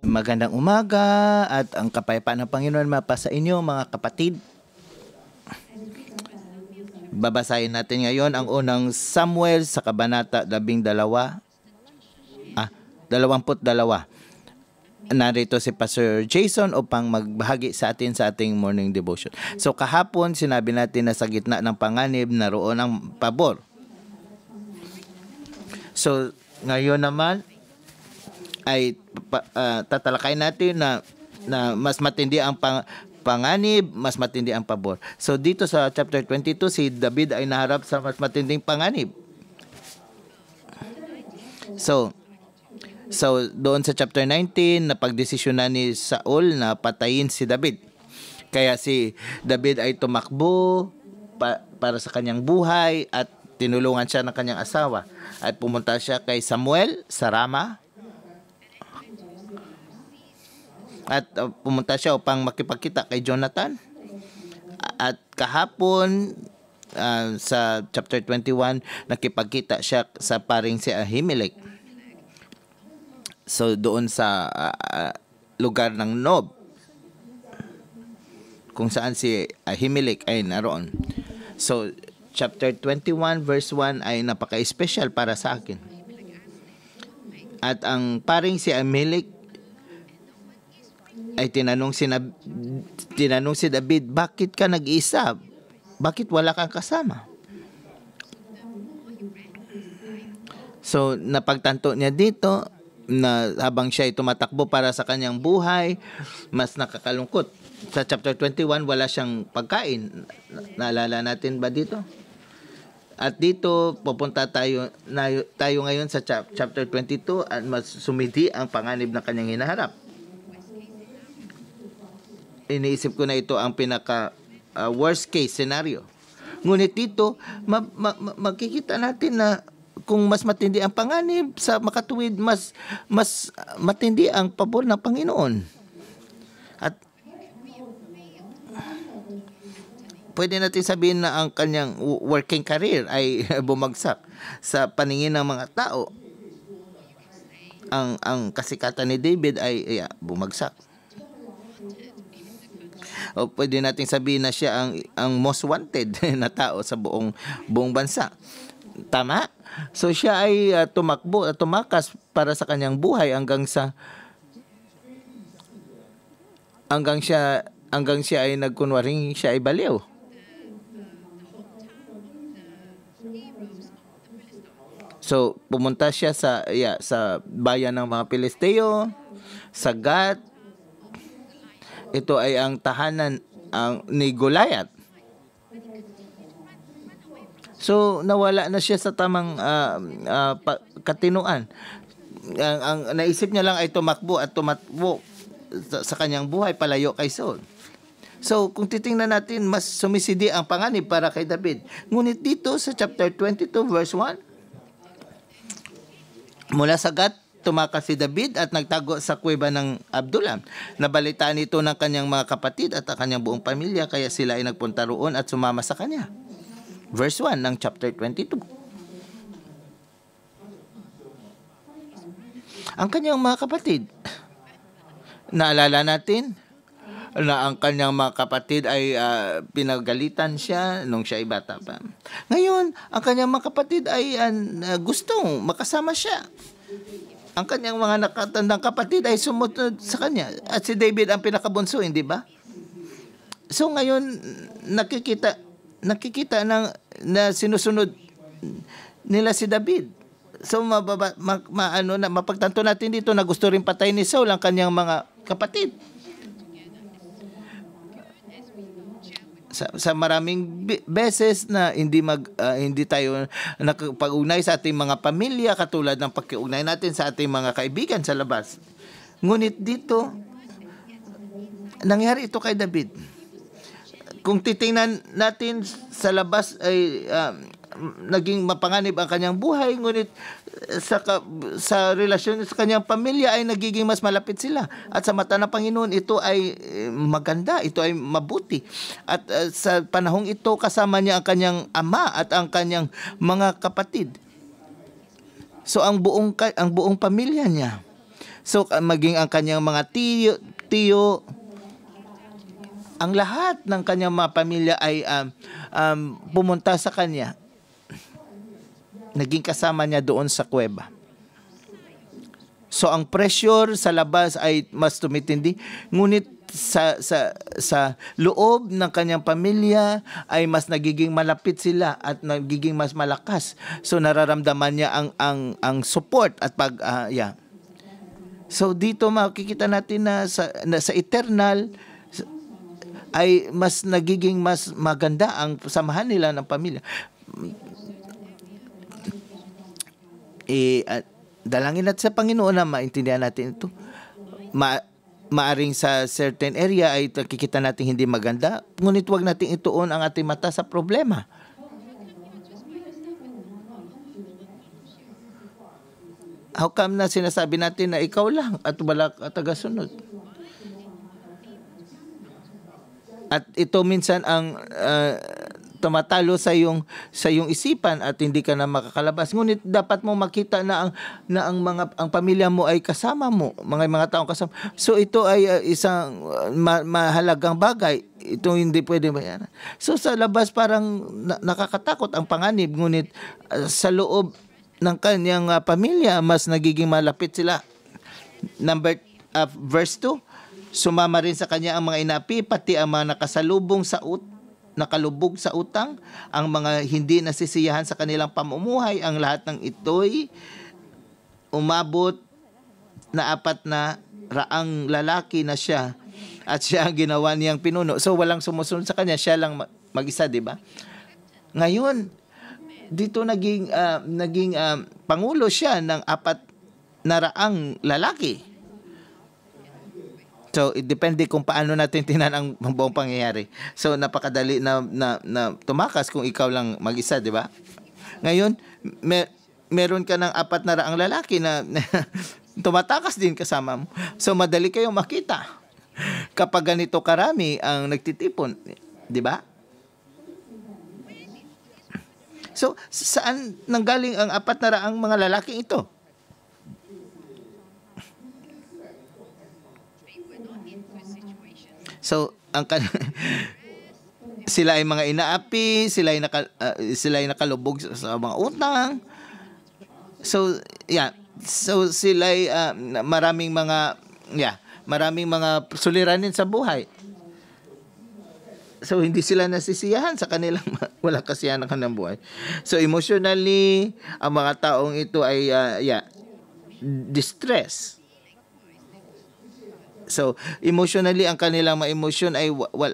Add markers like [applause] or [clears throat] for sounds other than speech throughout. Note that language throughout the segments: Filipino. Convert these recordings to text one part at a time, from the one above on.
Magandang umaga at ang kapayapaan ng Panginoon mapa sa inyo mga kapatid. Babasahin natin ngayon ang unang Samuel sa Kabanata 12. Ah, 22. Narito si Pastor Jason upang magbahagi sa atin sa ating morning devotion. So kahapon sinabi natin na sa gitna ng panganib naroon ang pabor. So ngayon naman ay uh, tatalakay natin na na mas matindi ang pang, panganib, mas matindi ang pabor. So dito sa chapter 22 si David ay naharap sa mas matinding panganib. So, So, doon sa chapter 19, na pagdesisyon na ni Saul na patayin si David. Kaya si David ay tumakbo pa, para sa kanyang buhay at tinulungan siya ng kanyang asawa. At pumunta siya kay Samuel sa Rama At uh, pumunta siya upang makipagkita kay Jonathan. At kahapon uh, sa chapter 21, nakipagkita siya sa paring si Ahimelech. So doon sa uh, uh, lugar ng Nob kung saan si Ahimelech ay naroon. So chapter 21 verse 1 ay napaka-special para sa akin. At ang paring si Ahimelech ay tinanong si, Nab, tinanong si David, bakit ka nag-iisa? Bakit wala kang kasama? So, napagtanto niya dito na habang siya ay tumatakbo para sa kanyang buhay, mas nakakalungkot. Sa chapter 21, wala siyang pagkain. Naalala natin ba dito? At dito, pupunta tayo, na, tayo ngayon sa chapter 22 at mas sumidi ang panganib na kanyang hinaharap iniisip ko na ito ang pinaka uh, worst case scenario. Ngunit dito, ma- ma- makikita natin na kung mas matindi ang panganib sa makatuwid, mas mas matindi ang pabor ng Panginoon. At pwede natin sabihin na ang kanyang working career ay [laughs] bumagsak sa paningin ng mga tao. Ang ang kasikatan ni David ay yeah, bumagsak o pwede nating sabihin na siya ang, ang most wanted [laughs] na tao sa buong, buong bansa. Tama? So siya ay uh, tumakbo, uh, tumakas para sa kanyang buhay hanggang sa hanggang siya hanggang siya ay nagkunwaring siya ay baliw. So pumunta siya sa yeah, sa bayan ng mga Pilisteo, sa Gat, ito ay ang tahanan ang ni Goliath. So nawala na siya sa tamang uh, uh, katinuan. Ang, ang naisip niya lang ay tumakbo at tumatbo sa, sa kanyang buhay palayo kay Saul. So, kung titingnan natin, mas sumisidi ang panganib para kay David. Ngunit dito sa chapter 22 verse 1, mula sa Gat Tumakas si David at nagtago sa kuweba ng Abdullah. Nabalitaan ito ng kanyang mga kapatid at ang kanyang buong pamilya kaya sila ay nagpunta roon at sumama sa kanya. Verse 1 ng chapter 22. Ang kanyang mga kapatid, naalala natin na ang kanyang mga kapatid ay uh, pinagalitan siya nung siya ay bata pa. Ngayon, ang kanyang mga kapatid ay uh, gustong makasama siya. Ang kanyang mga nakatandang kapatid ay sumunod sa kanya. At si David ang pinakabunso, hindi ba? So ngayon, nakikita, nakikita na, na sinusunod nila si David. So mababa, ma, ma, ano, na, mapagtanto natin dito na gusto rin patayin ni Saul ang kanyang mga kapatid. sa, sa maraming beses na hindi mag uh, hindi tayo nakapag-ugnay sa ating mga pamilya katulad ng pagkiugnay natin sa ating mga kaibigan sa labas. Ngunit dito nangyari ito kay David. Kung titingnan natin sa labas ay um, naging mapanganib ang kanyang buhay, ngunit eh, sa, sa relasyon sa kanyang pamilya ay nagiging mas malapit sila. At sa mata ng Panginoon, ito ay eh, maganda, ito ay mabuti. At uh, sa panahong ito, kasama niya ang kanyang ama at ang kanyang mga kapatid. So ang buong ang buong pamilya niya. So maging ang kanyang mga tiyo, tiyo ang lahat ng kanyang mga pamilya ay um, um, pumunta sa kanya Naging kasama niya doon sa kuweba. So ang pressure sa labas ay mas tumitindi, ngunit sa sa sa loob ng kanyang pamilya ay mas nagiging malapit sila at nagiging mas malakas. So nararamdaman niya ang ang ang support at pag uh, yeah. So dito makikita natin na sa, na sa eternal ay mas nagiging mas maganda ang samahan nila ng pamilya eh, uh, dalangin natin sa Panginoon na maintindihan natin ito. Ma maaring sa certain area ay nakikita natin hindi maganda, ngunit huwag natin ituon ang ating mata sa problema. How come na sinasabi natin na ikaw lang at wala at tagasunod? At ito minsan ang uh, tumatalo sa yung sa yung isipan at hindi ka na makakalabas. Ngunit dapat mo makita na ang na ang mga ang pamilya mo ay kasama mo, mga mga taong kasama. So ito ay uh, isang uh, ma- mahalagang bagay. Ito hindi pwedeng bayaran. So sa labas parang na- nakakatakot ang panganib ngunit uh, sa loob ng kanyang uh, pamilya mas nagiging malapit sila. Number uh, verse 2 Sumama rin sa kanya ang mga inapi, pati ang mga nakasalubong sa ut nakalubog sa utang, ang mga hindi nasisiyahan sa kanilang pamumuhay, ang lahat ng ito'y umabot na apat na raang lalaki na siya at siya ang ginawa niyang pinuno. So walang sumusunod sa kanya, siya lang mag-isa, 'di ba? Ngayon, dito naging uh, naging uh, pangulo siya ng apat na raang lalaki. So, it depende kung paano natin [laughs] tinan ang buong pangyayari. So, napakadali na, na, na tumakas kung ikaw lang mag-isa, di ba? Ngayon, may, meron ka ng apat na raang lalaki na, na [laughs] tumatakas din kasama mo. So, madali kayong makita [laughs] kapag ganito karami ang nagtitipon, di ba? So, saan nanggaling ang apat na raang mga lalaking ito? So, ang kan [laughs] sila ay mga inaapi, sila ay naka, uh, sila ay nakalubog sa, mga utang. So, yeah. So sila ay uh, maraming mga yeah, maraming mga suliranin sa buhay. So hindi sila nasisiyahan sa kanilang [laughs] wala kasiyahan ng kanilang buhay. So emotionally, ang mga taong ito ay uh, yeah, distress. So, emotionally, ang kanilang ma-emotion ay well,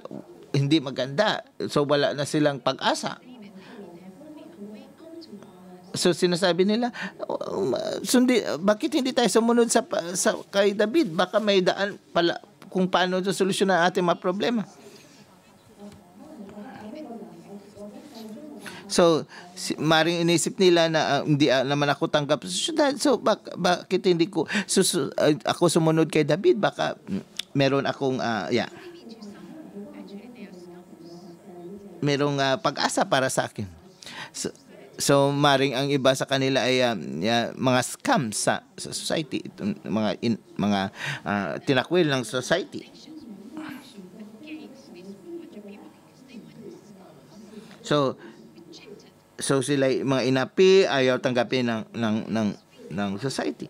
hindi maganda. So, wala na silang pag-asa. So sinasabi nila, um, sundi, bakit hindi tayo sumunod sa, sa kay David? Baka may daan pala kung paano solusyon ang ating mga problema. So, si, maring inisip nila na uh, hindi uh, naman ako tanggap. sa that, so bak, bakit hindi ko so, so, uh, ako sumunod kay David? Baka mm, meron akong uh, yeah. Merong uh, pag-asa para sa akin. So, so maring ang iba sa kanila ay uh, uh, mga scam sa, sa society, Itong, mga in, mga uh, tinakwil ng society. So So sila mga inapi ayaw tanggapin ng ng ng ng society.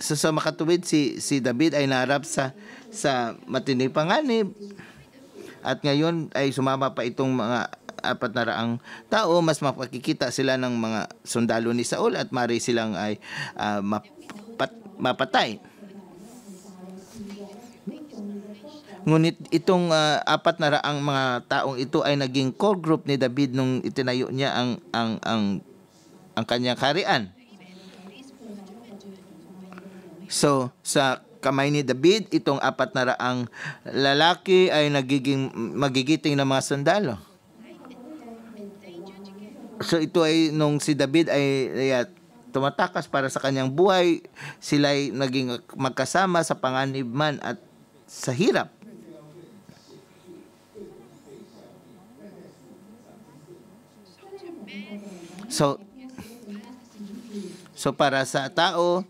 So sa makatuwid si si David ay naharap sa sa matinding panganib. At ngayon ay sumama pa itong mga apat na raang tao, mas mapakikita sila ng mga sundalo ni Saul at mari silang ay uh, mapat, mapatay. Ngunit itong uh, apat na raang mga taong ito ay naging core group ni David nung itinayo niya ang ang ang ang kanyang karian. So, sa kamay ni David, itong apat na raang lalaki ay nagiging magigiting ng mga sandalo. So ito ay nung si David ay, ay ah, tumatakas para sa kanyang buhay, sila ay naging magkasama sa panganib man at sa hirap. So, so para sa tao,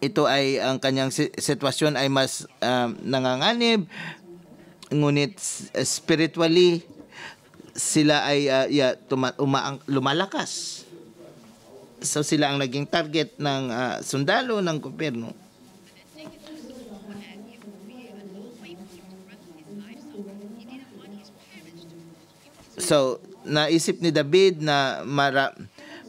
ito ay ang kanyang sitwasyon ay mas um, nanganganib, ngunit spiritually, sila ay uh, yeah, tuma- uma- lumalakas. So sila ang naging target ng uh, sundalo ng gobyerno. So, naisip ni David na mara,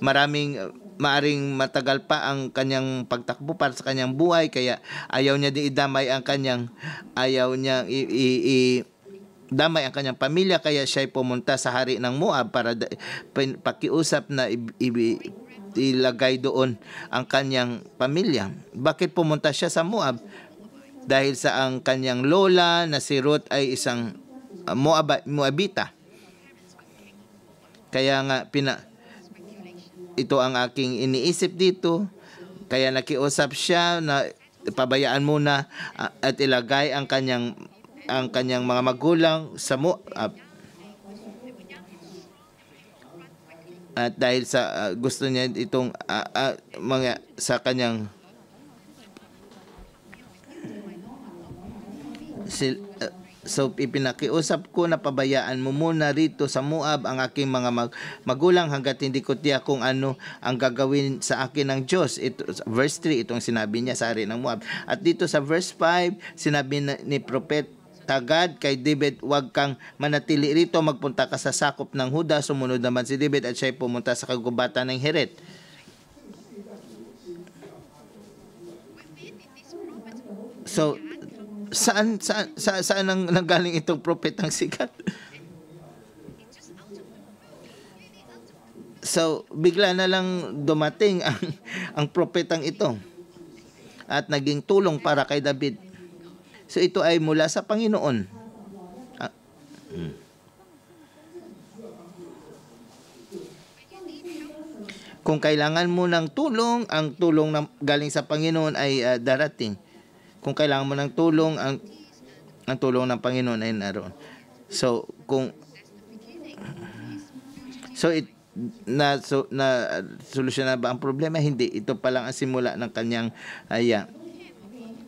maraming maaring matagal pa ang kanyang pagtakbo para sa kanyang buhay kaya ayaw niya din idamay ang kanyang ayaw niya i, i, i damay ang kanyang pamilya kaya siya ay pumunta sa hari ng Moab para da, pakiusap na i, i, ilagay doon ang kanyang pamilya. Bakit pumunta siya sa Moab? Dahil sa ang kanyang lola na si Ruth ay isang ah, Moab, Moabita. Kaya nga pina ito ang aking iniisip dito. Kaya nakiusap siya na pabayaan muna ah, at ilagay ang kanyang ang kanyang mga magulang sa mo uh, at dahil sa uh, gusto niya itong uh, uh, mga sa kanyang sil, uh, So ipinakiusap ko na pabayaan mo muna rito sa Moab ang aking mga mag magulang hanggat hindi ko tiyak kung ano ang gagawin sa akin ng Diyos. Ito, verse 3, itong sinabi niya sa ari ng Moab. At dito sa verse 5, sinabi na, ni Propet tagad kay David, huwag kang manatili rito, magpunta ka sa sakop ng Huda. Sumunod naman si David at siya'y pumunta sa kagubatan ng Heret. So, saan saan saan, saan nang nanggaling itong propetang sikat? So, bigla na lang dumating ang ang propetang ito at naging tulong para kay David. So ito ay mula sa Panginoon. Ah. Kung kailangan mo ng tulong, ang tulong na galing sa Panginoon ay uh, darating. Kung kailangan mo ng tulong, ang, ang tulong ng Panginoon ay naroon. So, kung So it na so, na solusyon na ba ang problema? Hindi, ito pa lang ang simula ng kanyang ayan.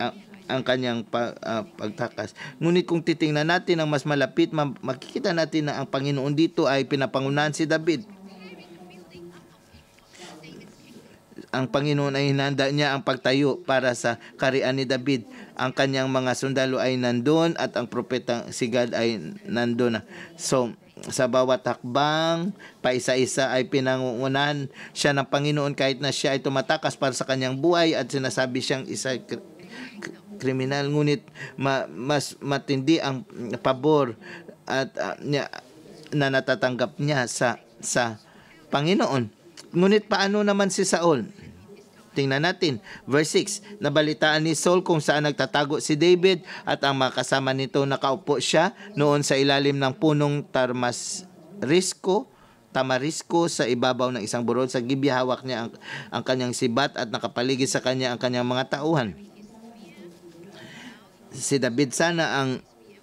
Ah, ang, ang kanyang pa, uh, pagtakas. Ngunit kung titingnan natin ang mas malapit, makikita natin na ang Panginoon dito ay pinapangunahan si David Ang Panginoon ay hinanda niya ang pagtayo para sa karian ni David. Ang kanyang mga sundalo ay nandoon at ang propetang si God ay nandoon. So, sa bawat hakbang, paisa-isa ay pinangungunan siya ng Panginoon kahit na siya ay tumatakas para sa kanyang buhay at sinasabi siyang isa kriminal ngunit ma, mas matindi ang pabor at uh, niya, na natatanggap niya sa sa Panginoon. Ngunit paano naman si Saul? Tingnan natin. Verse 6, nabalitaan ni Saul kung saan nagtatago si David at ang mga kasama nito nakaupo siya noon sa ilalim ng punong tarmasrisko tamarisko sa ibabaw ng isang burol sa gibya hawak niya ang, ang kanyang sibat at nakapaligid sa kanya ang kanyang mga tauhan si David sana ang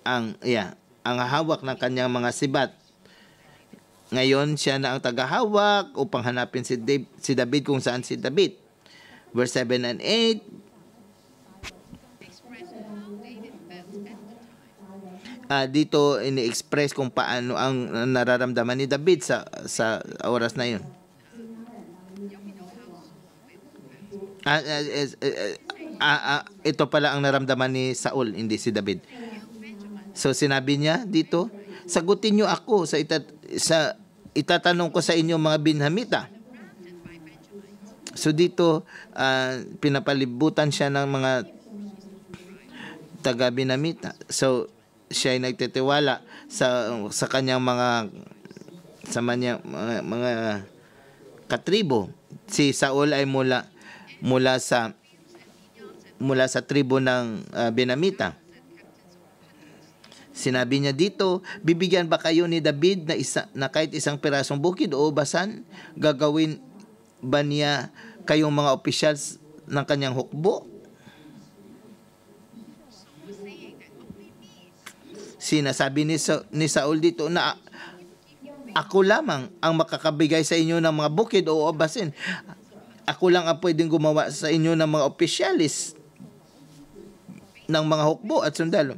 ang yeah, ang hawak ng kanyang mga sibat ngayon siya na ang tagahawak upang hanapin si David, si David kung saan si David verse 7 and 8. Uh, ah, dito ini-express kung paano ang nararamdaman ni David sa sa oras na 'yon. Uh, ah, uh, ah, uh, eh, uh, eh, ito pala ang nararamdaman ni Saul, hindi si David. So sinabi niya dito, sagutin niyo ako sa itat sa itatanong ko sa inyo mga binhamita So dito, uh, pinapalibutan siya ng mga taga Binamita. So siya ay nagtitiwala sa sa kanyang mga sa manya, mga, mga katribo. Si Saul ay mula mula sa mula sa tribo ng uh, ah, Benamita. Sinabi niya dito, bibigyan ba kayo ni David na, isa, na kahit isang pirasong bukid o basan? Gagawin ba niya kayong mga officials ng kanyang hukbo? Sinasabi ni, Sa- ni Saul dito na ako lamang ang makakabigay sa inyo ng mga bukid o abasin. Ako lang ang pwedeng gumawa sa inyo ng mga opisyalis ng mga hukbo at sundalo.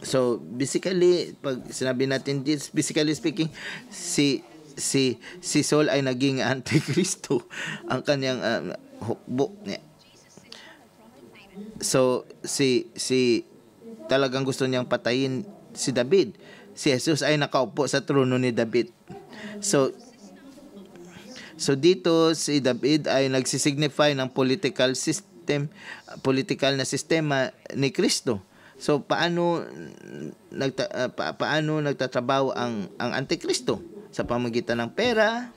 So, basically, pag sinabi natin this, basically speaking, si si si Saul ay naging [laughs] antikristo ang kanyang uh, hukbo niya. So, si si talagang gusto niyang patayin si David. Si Jesus ay nakaupo sa trono ni David. So, so dito si David ay nagsisignify ng political system, political na sistema ni Kristo So paano nagta, uh, pa, paano nagtatrabaho ang ang Antikristo sa pamamagitan ng pera,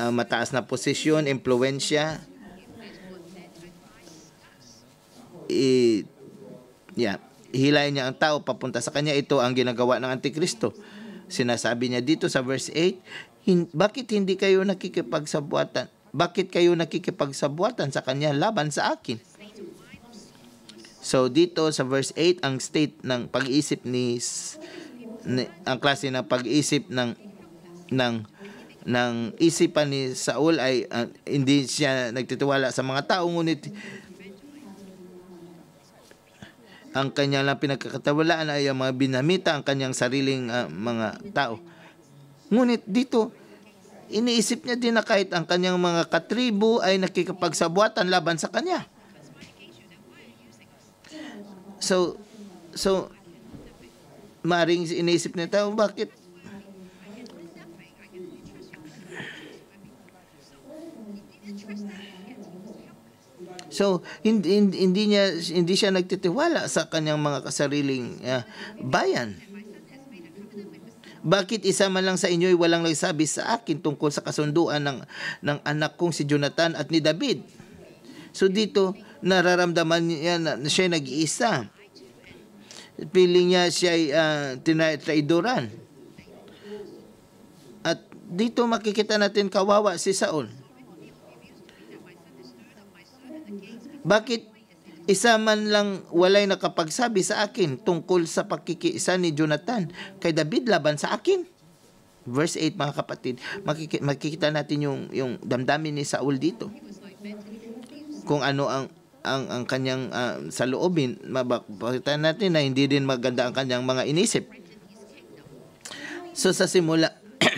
uh, mataas na posisyon, impluwensya. I, yeah, hilayan niya ang tao papunta sa kanya. Ito ang ginagawa ng Antikristo. Sinasabi niya dito sa verse 8, hin, bakit hindi kayo nakikipagsabuatan? Bakit kayo nakikipagsabuatan sa kanya laban sa akin? So dito sa verse 8 ang state ng pag-iisip ni, ni ang klase ng pag-iisip ng ng ng isipan ni Saul ay uh, hindi siya nagtitiwala sa mga tao ngunit ang kanyang lang pinagkakatawalaan ay ang mga binamita ang kanyang sariling uh, mga tao. Ngunit dito iniisip niya din na kahit ang kanyang mga katribo ay nakikipagsabuatan laban sa kanya. So, so, maring inisip nito, bakit So hindi, hindi, hindi niya hindi siya nagtitiwala sa kanyang mga kasariling uh, bayan. Bakit isa man lang sa inyo ay walang nagsabi sa akin tungkol sa kasunduan ng ng anak kong si Jonathan at ni David? So dito nararamdaman niya na siya nag-iisa. Piling niya siya ay uh, tinaidoran. At dito makikita natin kawawa si Saul. Bakit isa man lang walay nakapagsabi sa akin tungkol sa pagkikiisa ni Jonathan kay David laban sa akin? Verse 8 mga kapatid, makikita natin yung, yung damdamin ni Saul dito. Kung ano ang ang ang kanyang uh, sa loobin, mabakita natin na hindi din maganda ang kanyang mga inisip. So sa simula [clears throat]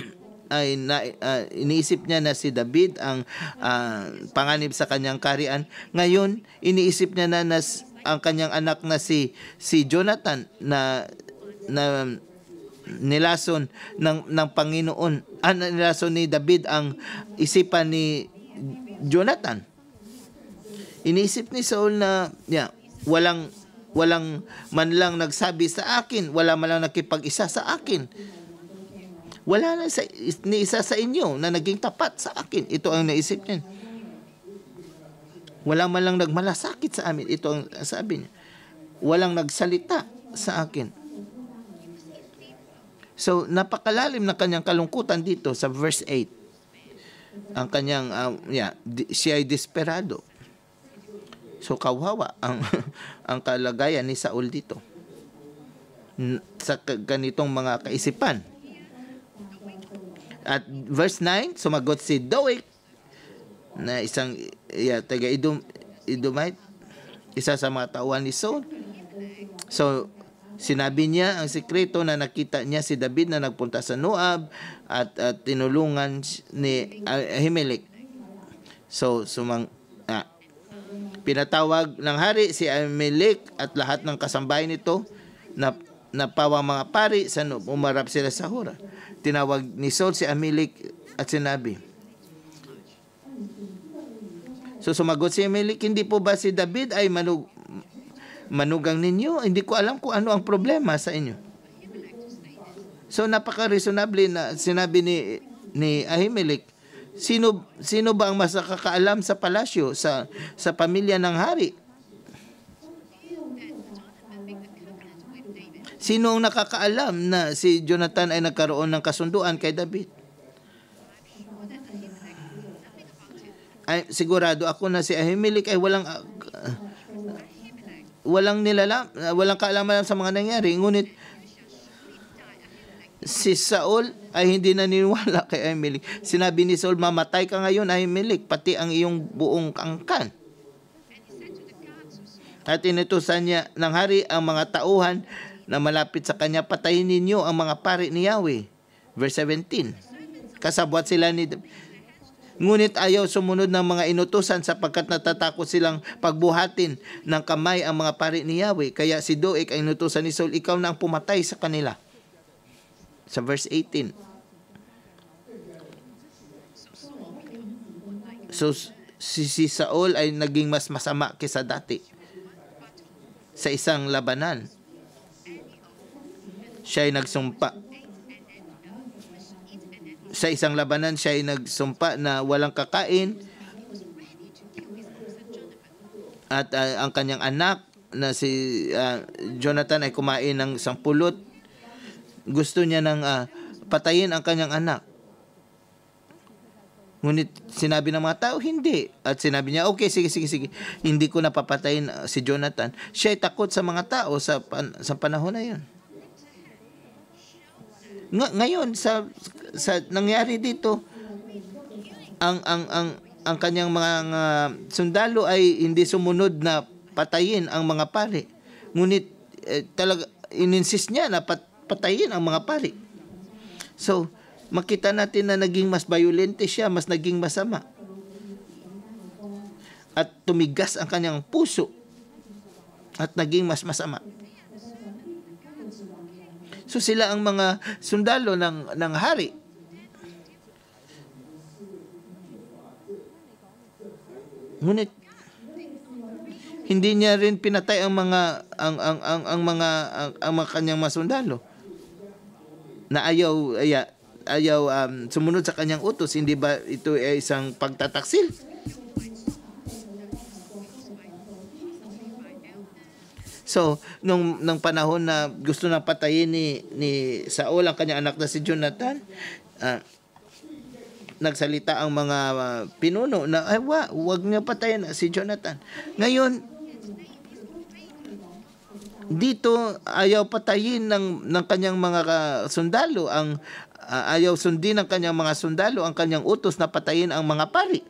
ay na, uh, iniisip niya na si David ang uh, panganib sa kanyang karian. Ngayon, iniisip niya na, nas, ang kanyang anak na si si Jonathan na na nilason ng ng Panginoon. Ah, nilason ni David ang isipan ni Jonathan. Inisip ni Saul na yeah, walang walang man lang nagsabi sa akin, wala man lang nakipag-isa sa akin. Wala na sa, ni isa sa inyo na naging tapat sa akin. Ito ang naisip niya. Wala man lang nagmalasakit sa amin. Ito ang sabi niya. Walang nagsalita sa akin. So, napakalalim na kanyang kalungkutan dito sa verse 8. Ang kanyang, uh, um, yeah, siya ay desperado So kawawa ang [laughs] ang kalagayan ni Saul dito. Sa ganitong mga kaisipan. At verse 9, sumagot si Doeg na isang yeah, taga Idum, Idumite, isa sa mga tauhan ni Saul. So, Sinabi niya ang sikreto na nakita niya si David na nagpunta sa Noab at, at tinulungan ni uh, So, sumang, Pinatawag ng hari si Amalek at lahat ng kasambahay nito na napawang mga pari sa Umarap sila sa hura. Tinawag ni Saul si Amalek at sinabi, So sumagot si Amalek, hindi po ba si David ay manug manugang ninyo? Hindi ko alam kung ano ang problema sa inyo. So napaka-reasonable na sinabi ni ni Ahimelech Sino sino ba ang mas sa palasyo sa sa pamilya ng hari? Sino ang nakakaalam na si Jonathan ay nagkaroon ng kasunduan kay David? Ay, sigurado ako na si Ahimelech ay walang uh, walang nilalam, walang kaalaman sa mga nangyari. Ngunit si Saul ay hindi naniniwala kay Ahimelech. Sinabi ni Saul, mamatay ka ngayon, Ahimelech, pati ang iyong buong kangkan. At inutusan niya ng hari ang mga tauhan na malapit sa kanya, patayin ninyo ang mga pari ni Yahweh. Verse 17. Kasabwat sila ni Ngunit ayaw sumunod ng mga inutusan sapagkat natatakot silang pagbuhatin ng kamay ang mga pari ni Yahweh. Kaya si Doek ay inutusan ni Saul, ikaw na ang pumatay sa kanila sa verse 18. So, si, si Saul ay naging mas masama kaysa dati sa isang labanan. Siya ay nagsumpa. Sa isang labanan, siya ay nagsumpa na walang kakain at uh, ang kanyang anak na si uh, Jonathan ay kumain ng isang pulot gusto niya ng uh, ah, patayin ang kanyang anak. Ngunit sinabi ng mga tao, hindi. At sinabi niya, okay, sige, sige, sige. Hindi ko napapatayin uh, si Jonathan. Siya ay takot sa mga tao sa, pan- sa panahon na yun. Ng- ngayon, sa, sa nangyari dito, ang, ang, ang, ang kanyang mga uh, sundalo ay hindi sumunod na patayin ang mga pare. Ngunit eh, talaga ininsist niya na pat, patayin ang mga pari. So, makita natin na naging mas violente siya, mas naging masama. At tumigas ang kanyang puso at naging mas masama. So sila ang mga sundalo ng ng hari. Ngunit hindi niya rin pinatay ang mga ang ang ang, ang mga ang, ang mga kanyang masundalo. sundalo na ayaw, ay, ayaw um, sumunod sa kanyang utos. Hindi ba ito ay isang pagtataksil? So, nung, nung panahon na gusto nang patayin ni, ni Saul ang kanyang anak na si Jonathan, uh, nagsalita ang mga uh, pinuno na ay wa, wag niya patayin si Jonathan. Ngayon, dito ayaw patayin ng ng kanyang mga sundalo ang uh, ayaw sundin ng kanyang mga sundalo ang kanyang utos na patayin ang mga pari.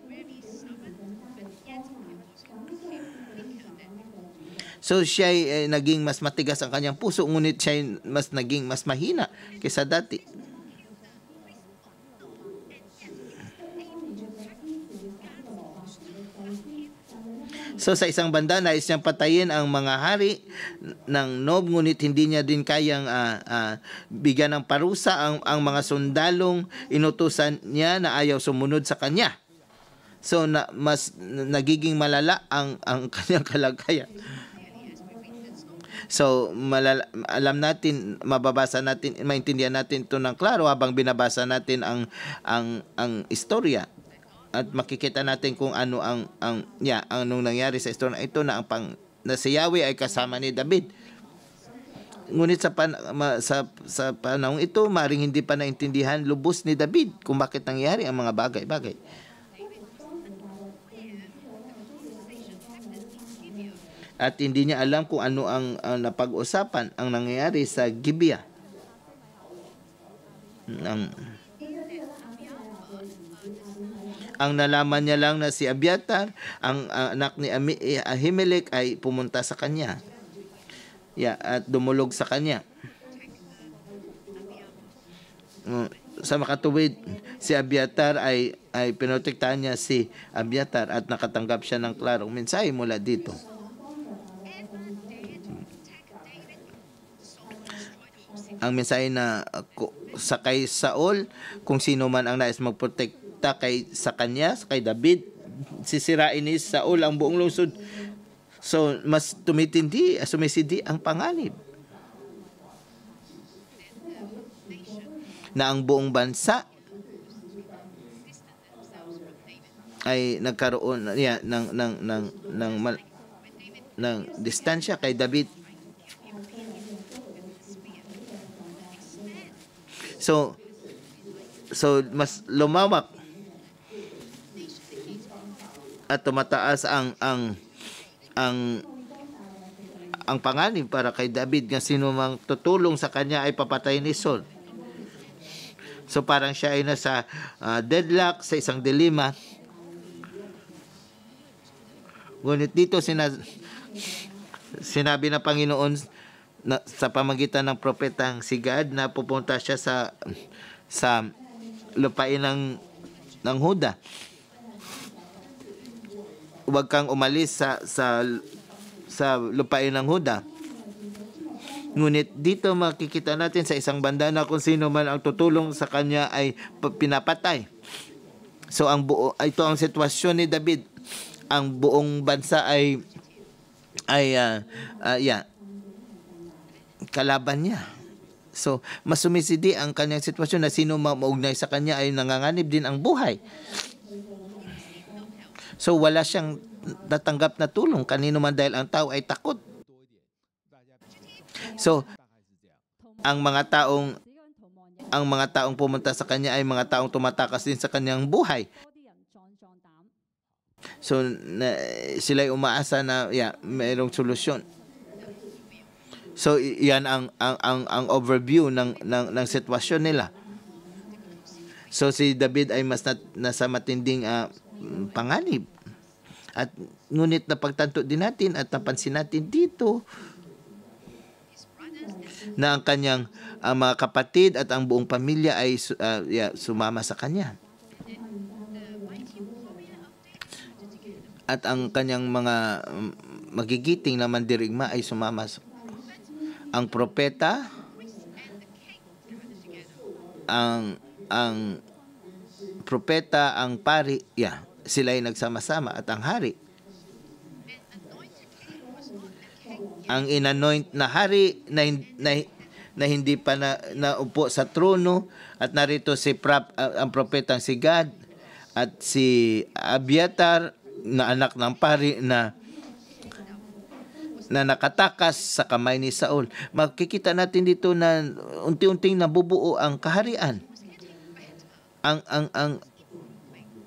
So siya ay eh, naging mas matigas ang kanyang puso ngunit siya mas naging mas mahina kaysa dati. So sa isang banda, nais niyang patayin ang mga hari ng Nob, ngunit hindi niya din kayang uh, uh, bigyan ng parusa ang, ang mga sundalong inutusan niya na ayaw sumunod sa kanya. So na, mas nagiging malala ang, ang [laughs] kanyang kalagayan. So, malala, alam natin, mababasa natin, maintindihan natin ito nang klaro habang binabasa natin ang ang ang istorya at makikita natin kung ano ang ang yeah, anong nangyari sa istorya ito na ang pang na ay kasama ni David. Ngunit sa pan, ma, sa sa panahong ito, maring hindi pa naintindihan lubos ni David kung bakit nangyari ang mga bagay-bagay. At hindi niya alam kung ano ang, ang napag-usapan ang nangyayari sa Gibeah. Ang, ang nalaman niya lang na si Abiatar, ang anak ni eh, Ahimelech ay pumunta sa kanya. Yeah, at dumulog sa kanya. Mm, sa makatuwid, si Abiatar ay ay pinotektahan niya si Abiatar at nakatanggap siya ng klarong mensahe mula dito. ang mensahe na uh, sakay Saul kung sino man ang nais magprotect pumunta kay sa kanya, kay David, sisirain ni Saul ang buong lungsod. So, mas tumitindi, sumisidi ang panganib. Na ang buong bansa ay nagkaroon yeah, ng ng ng ng ng, ng distansya kay David. So so mas lumawak at tumataas ang ang ang ang panganib para kay David nga sino mang tutulong sa kanya ay papatay ni Saul. So parang siya ay nasa uh, deadlock sa isang dilema. Ngunit dito sina, sinabi ng Panginoon na, sa pamagitan ng propetang si God na pupunta siya sa sa lupain ng ng Huda huwag kang umalis sa sa sa lupain ng Huda. Ngunit dito makikita natin sa isang banda na kung sino man ang tutulong sa kanya ay pinapatay. So ang buo ito ang sitwasyon ni David. Ang buong bansa ay ay uh, uh, yeah, kalaban niya. So mas sumisidi ang kanyang sitwasyon na sino maugnay sa kanya ay nanganganib din ang buhay. So wala siyang natanggap na tulong kanino man dahil ang tao ay takot. So ang mga taong ang mga taong pumunta sa kanya ay mga taong tumatakas din sa kanyang buhay. So na, sila ay umaasa na yeah, mayroong solusyon. So yan ang ang ang, ang overview ng ng ng sitwasyon nila. So si David ay mas nat, nasa matinding uh, Mm, panganib. At ngunit pagtanto din natin at napansin natin dito na ang kanyang ang mga kapatid at ang buong pamilya ay uh, yeah, sumama sa kanya. At ang kanyang mga mm, magigiting na mandirigma ay sumama sa ang propeta ang ang propeta, ang pari, yeah, sila ay nagsama-sama at ang hari. Ang inanoint na hari na, na, na hindi pa na, naupo sa trono at narito si prop, uh, ang propetang si Gad at si Abiatar na anak ng pari na na nakatakas sa kamay ni Saul. Makikita natin dito na unti-unting nabubuo ang kaharian ang ang ang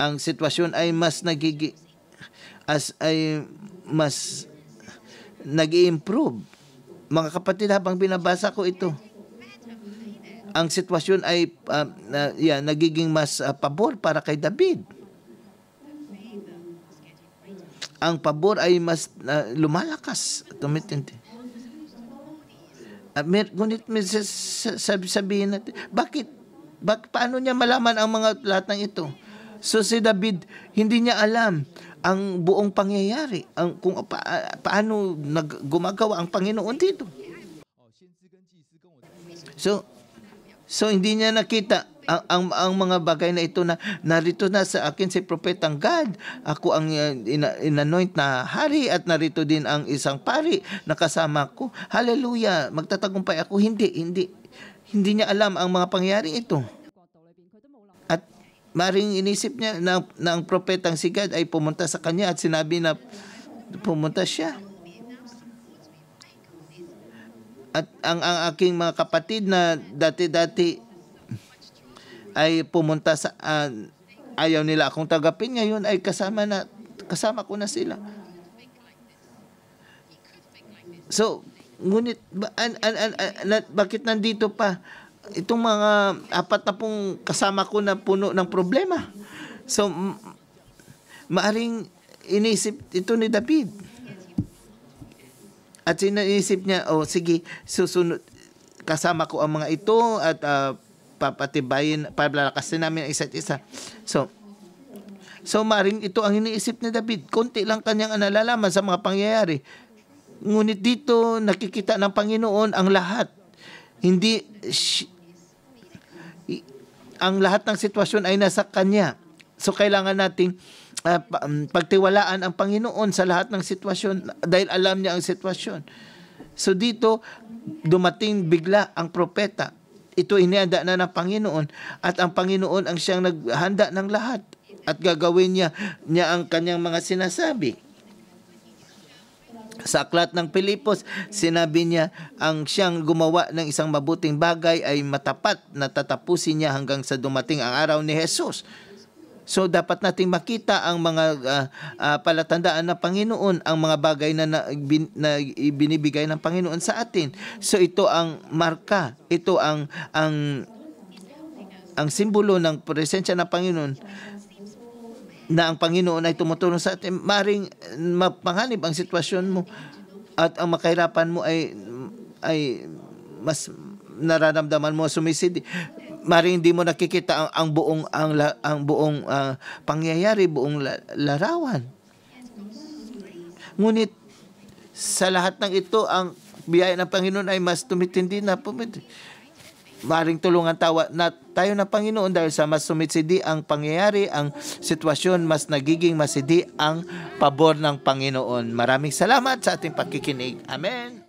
ang sitwasyon ay mas nagigi as ay mas nag-improve. Mga kapatid, habang binabasa ko ito, ang sitwasyon ay uh, uh, yeah, nagiging mas uh, pabor para kay David. Ang pabor ay mas uh, lumalakas, tumitindi. Uh, mer- ngunit sabi, sabihin natin, bakit Bak, paano niya malaman ang mga lahat ng ito? So si David, hindi niya alam ang buong pangyayari, ang kung pa, paano nag, ang Panginoon dito. So, so hindi niya nakita ang, ang, ang mga bagay na ito na narito na sa akin si propetang God. Ako ang eh, inanoint in na hari at narito din ang isang pari na kasama ko. Hallelujah! Magtatagumpay ako. Hindi, hindi hindi niya alam ang mga pangyayaring ito. At maring inisip niya na, na ang propetang si God ay pumunta sa kanya at sinabi na pumunta siya. At ang, ang aking mga kapatid na dati-dati ay pumunta sa uh, ayaw nila akong tagapin ngayon ay kasama na kasama ko na sila. So, Ngunit, ba, an, an, an, an, bakit nandito pa itong mga apat na pong kasama ko na puno ng problema? So, maaring inisip ito ni David. At sinaisip niya, oh sige, susunod, kasama ko ang mga ito at uh, papatibayin, pabalakasin namin ang isa't isa. So, so maring ito ang iniisip ni David. Konti lang kanyang nalalaman sa mga pangyayari. Ngunit dito nakikita ng Panginoon ang lahat. Hindi sh- ang lahat ng sitwasyon ay nasa kanya. So kailangan nating uh, pagtiwalaan ang Panginoon sa lahat ng sitwasyon dahil alam niya ang sitwasyon. So dito dumating bigla ang propeta. Ito inianda na ng Panginoon at ang Panginoon ang siyang naghanda ng lahat at gagawin niya niya ang kanyang mga sinasabi. Sa aklat ng Pilipos, sinabi niya ang siyang gumawa ng isang mabuting bagay ay matapat na tatapusin niya hanggang sa dumating ang araw ni Jesus. So dapat nating makita ang mga uh, uh, palatandaan ng Panginoon, ang mga bagay na, na, bin, na binibigay ng Panginoon sa atin. So ito ang marka, ito ang ang ang simbolo ng presensya ng Panginoon na ang Panginoon ay tumutulong sa atin, maring eh, mapanganib ang sitwasyon mo at ang makahirapan mo ay ay mas nararamdaman mo sumisid. Maring hindi mo nakikita ang, ang buong ang, ang buong uh, pangyayari, buong la, larawan. Ngunit sa lahat ng ito, ang biyaya ng Panginoon ay mas tumitindi na pumitindi maring tulungan tawa na tayo ng Panginoon dahil sa mas sumisidi ang pangyayari, ang sitwasyon, mas nagiging masidi ang pabor ng Panginoon. Maraming salamat sa ating pakikinig. Amen.